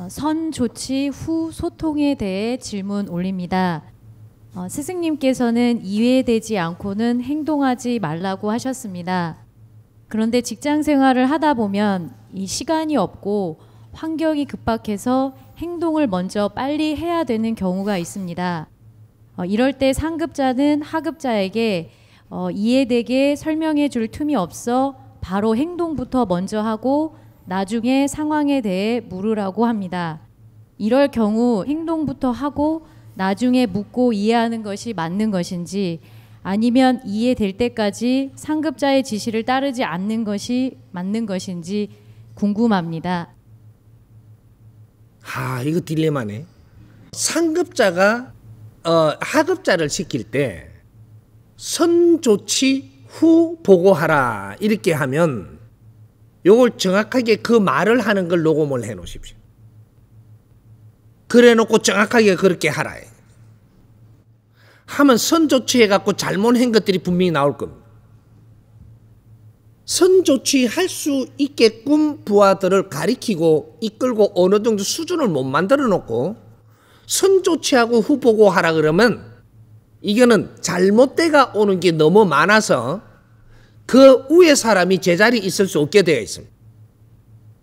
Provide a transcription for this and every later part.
어, 선 조치 후 소통에 대해 질문 올립니다. 어, 스승님께서는 이해되지 않고는 행동하지 말라고 하셨습니다. 그런데 직장 생활을 하다 보면 이 시간이 없고 환경이 급박해서 행동을 먼저 빨리 해야 되는 경우가 있습니다. 어, 이럴 때 상급자는 하급자에게 어, 이해되게 설명해 줄 틈이 없어 바로 행동부터 먼저 하고 나중에 상황에 대해 물으라고 합니다. 이럴 경우 행동부터 하고 나중에 묻고 이해하는 것이 맞는 것인지 아니면 이해될 때까지 상급자의 지시를 따르지 않는 것이 맞는 것인지 궁금합니다. 하, 아, 이거 딜레마네. 상급자가 어, 하급자를 시킬 때 선조치 후 보고하라 이렇게 하면 요걸 정확하게 그 말을 하는 걸 녹음을 해 놓으십시오. 그래 놓고 정확하게 그렇게 하라. 하면 선조치해 갖고 잘못한 것들이 분명히 나올 겁니다. 선조치할 수 있게끔 부하들을 가리키고 이끌고 어느 정도 수준을 못 만들어 놓고 선조치하고 후보고 하라 그러면 이거는 잘못돼가 오는 게 너무 많아서 그 위에 사람이 제자리에 있을 수 없게 되어 있습니다.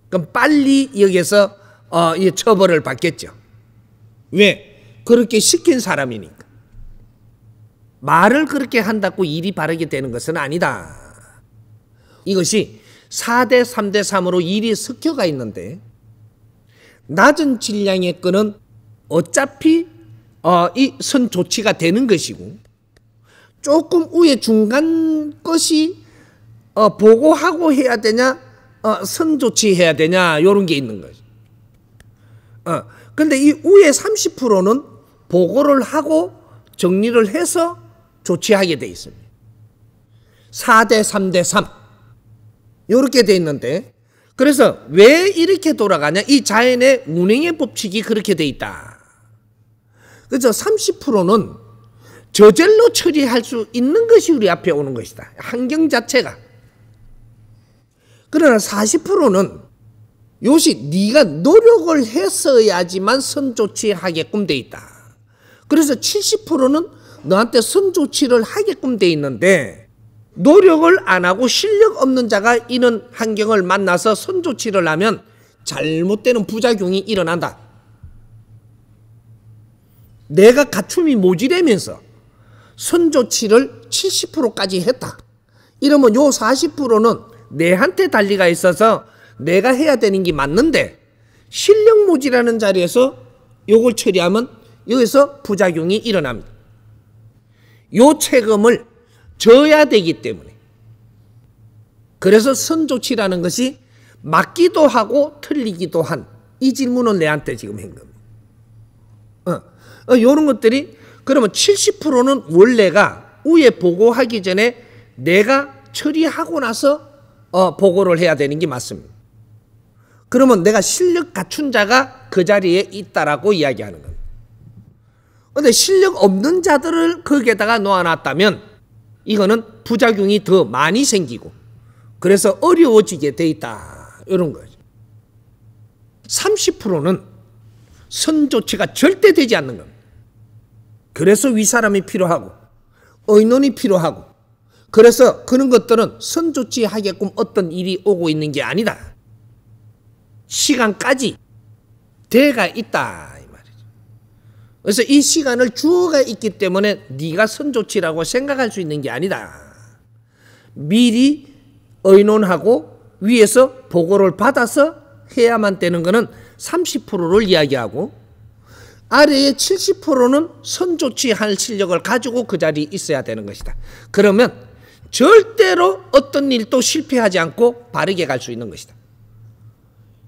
그럼 빨리 여기서 어, 이 처벌을 받겠죠. 왜? 그렇게 시킨 사람이니까. 말을 그렇게 한다고 일이 바르게 되는 것은 아니다. 이것이 4대 3대 3으로 일이 섞여가 있는데 낮은 질량의 건은 어차피 어, 이선 조치가 되는 것이고 조금 위에 중간 것이 어, 보고하고 해야 되냐, 어, 선조치해야 되냐, 요런 게 있는 거죠. 어, 근데 이 우의 30%는 보고를 하고 정리를 해서 조치하게 돼 있습니다. 4대 3대 3. 요렇게 돼 있는데, 그래서 왜 이렇게 돌아가냐? 이 자연의 운행의 법칙이 그렇게 돼 있다. 그래서 30%는 저절로 처리할 수 있는 것이 우리 앞에 오는 것이다. 환경 자체가. 그러나 40%는 요시 네가 노력을 했어야지만 선조치하게끔 돼 있다. 그래서 70%는 너한테 선조치를 하게끔 돼 있는데 노력을 안 하고 실력 없는 자가 이런 환경을 만나서 선조치를 하면 잘못되는 부작용이 일어난다. 내가 가춤이 모지되면서 선조치를 70%까지 했다. 이러면 요 40%는 내한테 달리가 있어서 내가 해야 되는 게 맞는데 실력 모지라는 자리에서 요걸 처리하면 여기서 부작용이 일어납니다. 요 책임을 져야 되기 때문에 그래서 선조치라는 것이 맞기도 하고 틀리기도 한 이 질문을 내한테 지금 한 겁니다. 어, 이런 어, 것들이 그러면 70%는 원래가 우에 보고하기 전에 내가 처리하고 나서 어, 보고를 해야 되는 게 맞습니다. 그러면 내가 실력 갖춘 자가 그 자리에 있다라고 이야기하는 겁니다. 근데 실력 없는 자들을 거기에다가 놓아놨다면 이거는 부작용이 더 많이 생기고 그래서 어려워지게 돼 있다. 이런 거죠. 30%는 선조치가 절대 되지 않는 겁니다. 그래서 위사람이 필요하고 의논이 필요하고 그래서 그런 것들은 선조치하게끔 어떤 일이 오고 있는 게 아니다. 시간까지 대가 있다. 이 말이죠. 그래서 이 시간을 주어가 있기 때문에 네가 선조치라고 생각할 수 있는 게 아니다. 미리 의논하고 위에서 보고를 받아서 해야만 되는 것은 30%를 이야기하고 아래의 70%는 선조치할 실력을 가지고 그 자리에 있어야 되는 것이다. 그러면 절대로 어떤 일도 실패하지 않고 바르게 갈 수 있는 것이다.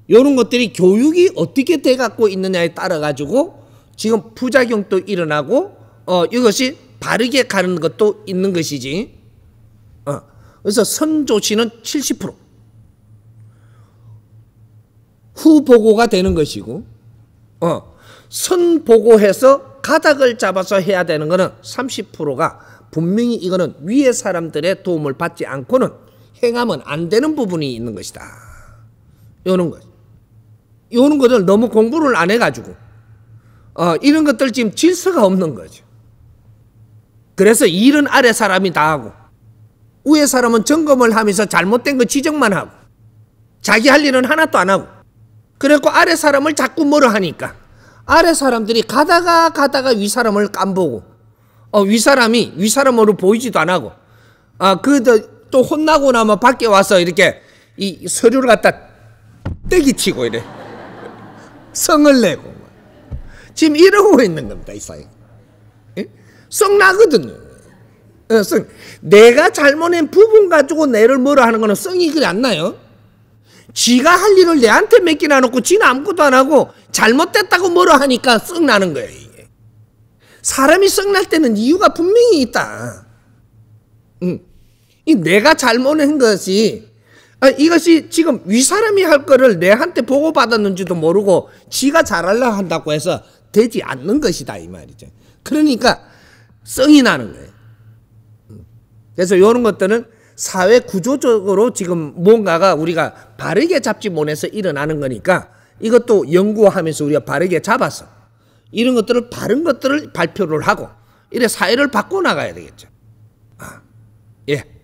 이런 것들이 교육이 어떻게 돼 갖고 있느냐에 따라 가지고 지금 부작용도 일어나고 어 이것이 바르게 가는 것도 있는 것이지. 어. 그래서 선조치는 70% 후보고가 되는 것이고 어 선보고해서 가닥을 잡아서 해야 되는 거는 30%가 분명히 이거는 위에 사람들의 도움을 받지 않고는 행하면 안 되는 부분이 있는 것이다. 요런 것. 요런 것을 너무 공부를 안 해가지고, 어, 이런 것들 지금 질서가 없는 거죠. 그래서 일은 아래 사람이 다 하고, 위에 사람은 점검을 하면서 잘못된 거 지적만 하고, 자기 할 일은 하나도 안 하고, 그래갖고 아래 사람을 자꾸 뭐라 하니까, 아래 사람들이 가다가 가다가 위 사람을 깜보고 어, 위 사람이 위 사람으로 보이지도 안 하고 아그 또 혼나고 나면 뭐 밖에 와서 이렇게 이 서류를 갖다 떼기치고 이래 성을 내고 지금 이러고 있는 겁니다 이 사이 예? 나거든요. 성. 어, 내가 잘못한 부분 가지고 내를 뭐라 하는 거는 성이 그리 안 나요. 지가 할 일을 내한테 맡겨놔놓고 지는 아무것도 안 하고 잘못됐다고 뭐라 하니까 썩 나는 거예요. 이게. 사람이 썩 날 때는 이유가 분명히 있다. 음. 이 내가 잘못한 것이 아, 이것이 지금 위사람이 할 거를 내한테 보고받았는지도 모르고 지가 잘하려 한다고 해서 되지 않는 것이다 이 말이죠. 그러니까 썩이 나는 거예요. 그래서 이런 것들은 사회 구조적으로 지금 뭔가가 우리가 바르게 잡지 못해서 일어나는 거니까 이것도 연구하면서 우리가 바르게 잡아서 이런 것들을 바른 것들을 발표를 하고 이래 사회를 바꿔 나가야 되겠죠. 아, 예.